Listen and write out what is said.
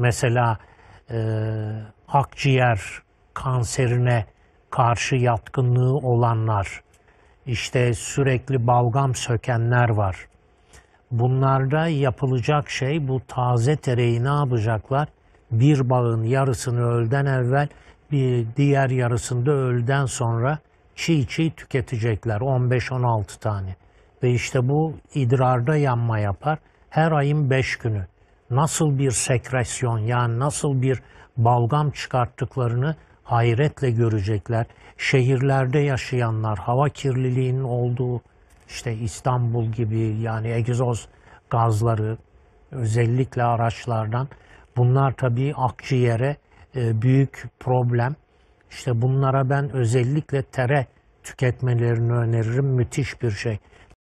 Mesela e, akciğer kanserine karşı yatkınlığı olanlar, işte sürekli balgam sökenler var. Bunlarda yapılacak şey bu taze tereyi ne yapacaklar? Bir bağın yarısını öğleden evvel, bir diğer yarısını da öğleden sonra çiğ çiğ tüketecekler 15-16 tane. Ve işte bu idrarda yanma yapar. Her ayın 5 günü nasıl bir sekresyon yani nasıl bir balgam çıkarttıklarını hayretle görecekler. Şehirlerde yaşayanlar, hava kirliliğinin olduğu işte İstanbul gibi yani egzoz gazları özellikle araçlardan bunlar tabii akciğere e, büyük problem. İşte bunlara ben özellikle tere tüketmelerini öneririm. Müthiş bir şey.